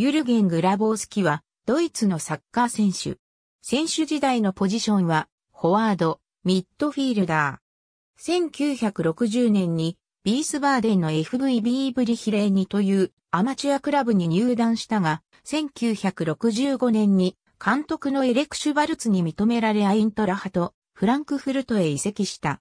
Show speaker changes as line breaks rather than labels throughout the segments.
ユルゲン・グラボースキは、ドイツのサッカー選手。選手時代のポジションは、フォワード、ミッドフィールダー。1960年に、ビースバーデンの FVB ブリヒレーニというアマチュアクラブに入団したが、1965年に監督のエレク・シュバルツに認められアイントラハとフランクフルトへ移籍した。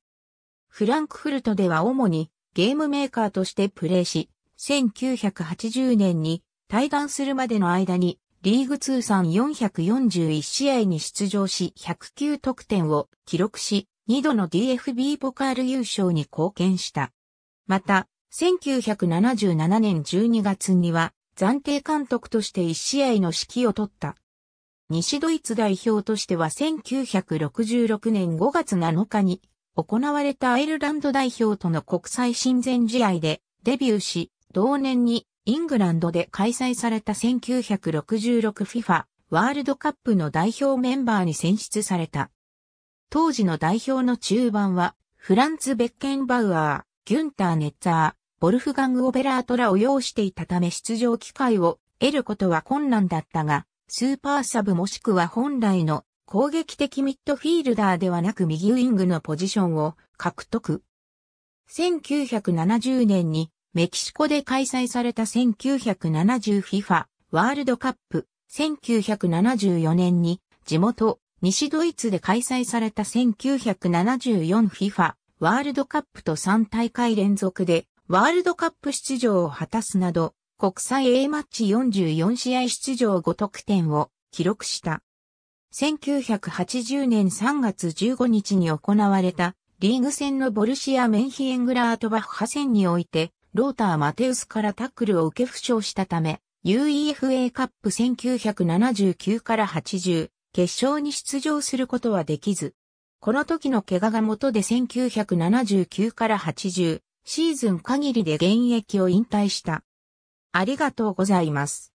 フランクフルトでは主にゲームメーカーとしてプレーし、1980年に退団するまでの間に、リーグ通算441試合に出場し109得点を記録し、2度の DFB ポカール優勝に貢献した。また、1977年12月には暫定監督として1試合の指揮を取った。西ドイツ代表としては1966年5月7日に行われたアイルランド代表との国際親善試合でデビューし、同年にイングランドで開催された 1966FIFA ワールドカップの代表メンバーに選出された。当時の代表の中盤は、フランツ・ベッケンバウアー、ギュンター・ネッツァー、ボルフガング・オベラートらを要していたため出場機会を得ることは困難だったが、スーパーサブもしくは本来の攻撃的ミッドフィールダーではなく右ウィングのポジションを獲得。1970年にメキシコで開催された 1970FIFA ワールドカップ1974年に地元西ドイツで開催された 1974FIFA ワールドカップと3大会連続でワールドカップ出場を果たすなど国際 A マッチ44試合出場5得点を記録した。1980年3月15日に行われたリーグ戦のボルシア・メンヒエングラートバッハ戦においてローター・マテウスからタックルを受け負傷したため、UEFA カップ1979から80、決勝に出場することはできず、この時の怪我が元で1979から80、シーズン限りで現役を引退した。ありがとうございます。